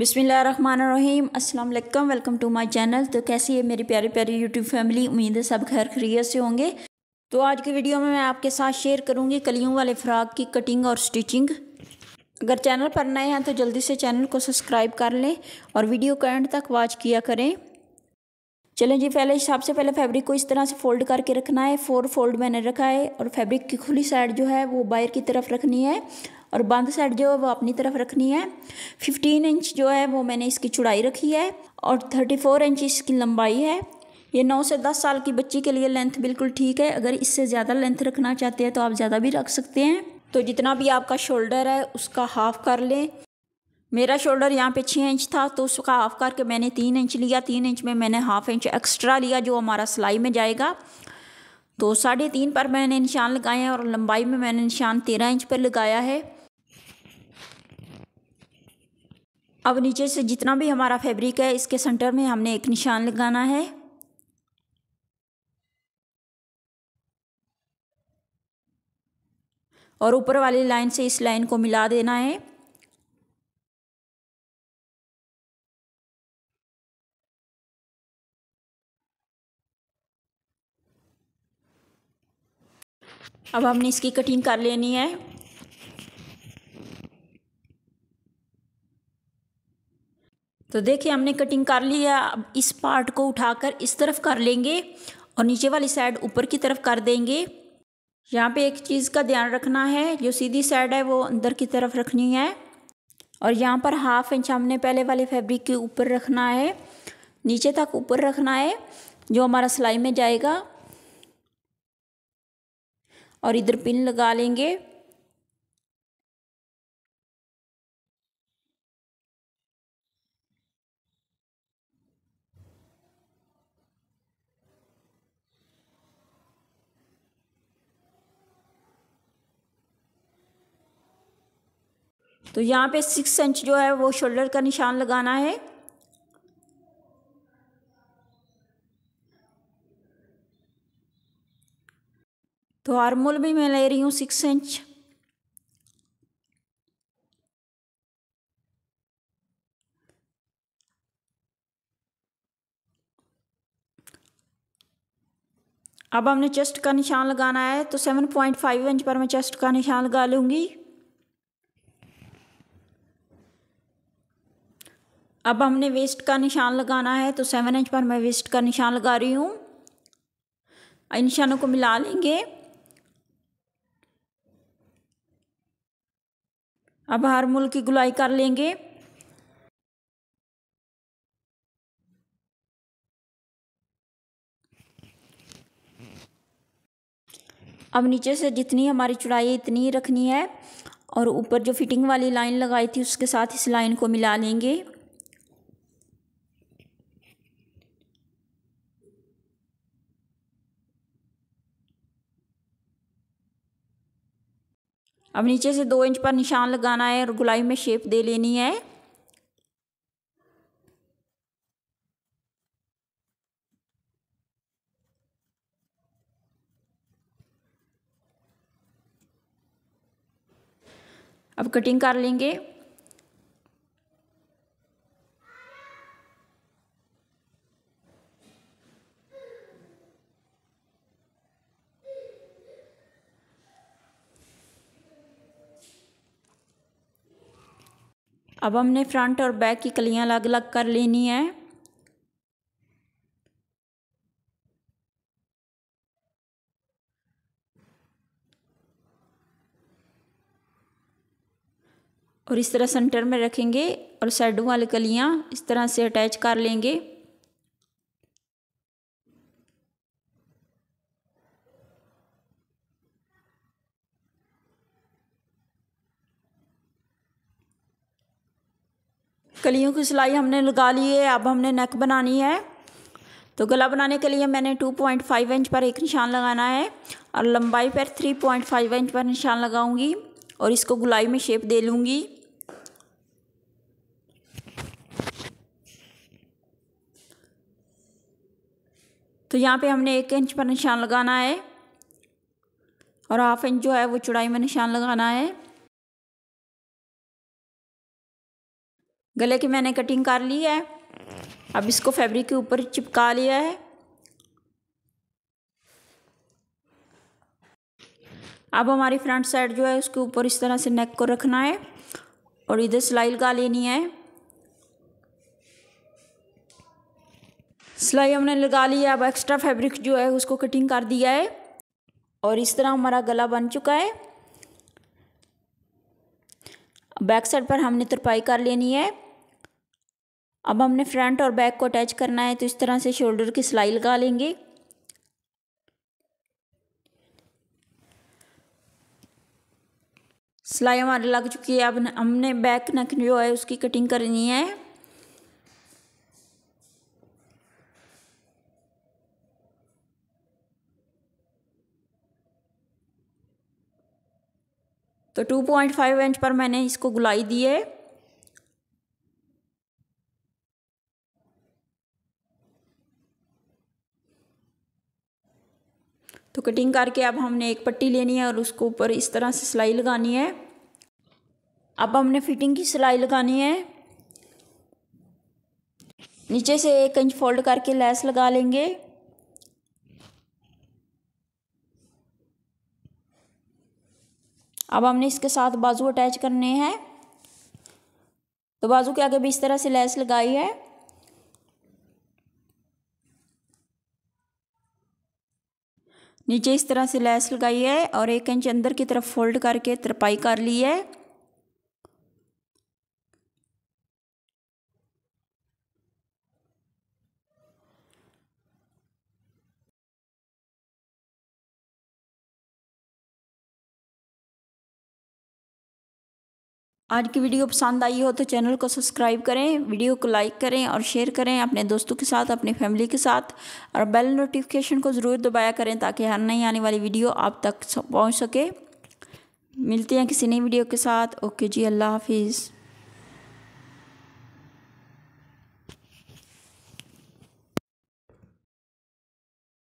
बिसमीम अस्सलाम वालेकुम वेलकम टू माय चैनल तो कैसी है मेरी प्यारी प्यारी यूट्यूब फैमिली उम्मीद है सब घर खरीत से होंगे तो आज की वीडियो में मैं आपके साथ शेयर करूंगी कलियों वाले फ़्राक की कटिंग और स्टिचिंग अगर चैनल पर नए हैं तो जल्दी से चैनल को सब्सक्राइब कर लें और वीडियो को एंड तक वॉच किया करें चलें जी पहले सबसे पहले फैब्रिक को इस तरह से फ़ोल्ड करके रखना है फोर फोल्ड मैंने रखा है और फैब्रिक की खुली साइड जो है वो बाहर की तरफ रखनी है और बंद साइड जो है वो अपनी तरफ रखनी है 15 इंच जो है वो मैंने इसकी चुड़ाई रखी है और 34 इंच इसकी लंबाई है ये नौ से दस साल की बच्ची के लिए लेंथ बिल्कुल ठीक है अगर इससे ज़्यादा लेंथ रखना चाहते हैं तो आप ज़्यादा भी रख सकते हैं तो जितना भी आपका शोल्डर है उसका हाफ़ कर लें मेरा शोल्डर यहाँ पे छः इंच था तो उसका हाफ़ करके मैंने तीन इंच लिया तीन इंच में मैंने हाफ़ इंच एक्स्ट्रा लिया जो हमारा सिलाई में जाएगा तो साढ़े तीन पर मैंने निशान लगाए हैं और लंबाई में मैंने निशान तेरह इंच पर लगाया है अब नीचे से जितना भी हमारा फैब्रिक है इसके सेंटर में हमने एक निशान लगाना है और ऊपर वाली लाइन से इस लाइन को मिला देना है अब हमने इसकी कटिंग कर लेनी है तो देखिए हमने कटिंग कर ली है अब इस पार्ट को उठाकर इस तरफ कर लेंगे और नीचे वाली साइड ऊपर की तरफ कर देंगे यहाँ पे एक चीज़ का ध्यान रखना है जो सीधी साइड है वो अंदर की तरफ रखनी है और यहाँ पर हाफ इंच हमने पहले वाले फैब्रिक के ऊपर रखना है नीचे तक ऊपर रखना है जो हमारा सिलाई में जाएगा और इधर पिन लगा लेंगे तो यहाँ पे सिक्स इंच जो है वो शोल्डर का निशान लगाना है तो आर्मोल भी मैं ले रही हूँ सिक्स इंच अब हमने चेस्ट का निशान लगाना है तो सेवन पॉइंट फाइव इंच पर मैं चेस्ट का निशान लगा लूँगी अब हमने वेस्ट का निशान लगाना है तो सेवन इंच पर मैं वेस्ट का निशान लगा रही हूँ इन निशानों को मिला लेंगे अब हर मूल की गुलाई कर लेंगे अब नीचे से जितनी हमारी चुड़ाई इतनी ही रखनी है और ऊपर जो फिटिंग वाली लाइन लगाई थी उसके साथ इस लाइन को मिला लेंगे अब नीचे से दो इंच पर निशान लगाना है और गुलाई में शेप दे लेनी है अब कटिंग कर लेंगे अब हमने फ्रंट और बैक की कलियाँ अलग अलग कर लेनी है और इस तरह सेंटर में रखेंगे और साइडों वाली कलियाँ इस तरह से अटैच कर लेंगे कलियों की सिलाई हमने लगा ली है अब हमने नेक बनानी है तो गला बनाने के लिए मैंने 2.5 इंच पर एक निशान लगाना है और लंबाई पर 3.5 इंच पर निशान लगाऊंगी और इसको गुलाई में शेप दे लूँगी तो यहाँ पे हमने एक इंच पर निशान लगाना है और हाफ इंच जो है वो चौड़ाई में निशान लगाना है गले की मैंने कटिंग कर ली है अब इसको फैब्रिक के ऊपर चिपका लिया है अब हमारी फ्रंट साइड जो है उसके ऊपर इस तरह से नेक को रखना है और इधर सिलाई लगा लेनी है सिलाई हमने लगा ली है अब एक्स्ट्रा फैब्रिक जो है उसको कटिंग कर दिया है और इस तरह हमारा गला बन चुका है बैक साइड पर हमने तुरपाई कर लेनी है अब हमने फ्रंट और बैक को अटैच करना है तो इस तरह से शोल्डर की सिलाई लगा लेंगे सिलाई हमारी लग चुकी है अब हमने बैक नेक जो है उसकी कटिंग करनी है तो टू पॉइंट फाइव इंच पर मैंने इसको गुलाई दी है तो कटिंग करके अब हमने एक पट्टी लेनी है और उसको ऊपर इस तरह से सिलाई लगानी है अब हमने फिटिंग की सिलाई लगानी है नीचे से एक इंच फोल्ड करके लैस लगा लेंगे अब हमने इसके साथ बाजू अटैच करने हैं तो बाजू के आगे भी इस तरह से लैस लगाई है नीचे इस तरह से लैस लगाई है और एक इंच अंदर की तरफ फोल्ड करके तरपाई कर ली है आज की वीडियो पसंद आई हो तो चैनल को सब्सक्राइब करें वीडियो को लाइक करें और शेयर करें अपने दोस्तों के साथ अपनी फैमिली के साथ और बेल नोटिफिकेशन को ज़रूर दबाया करें ताकि हर नई आने वाली वीडियो आप तक पहुंच सके मिलते हैं किसी नई वीडियो के साथ ओके जी अल्लाह हाफिज़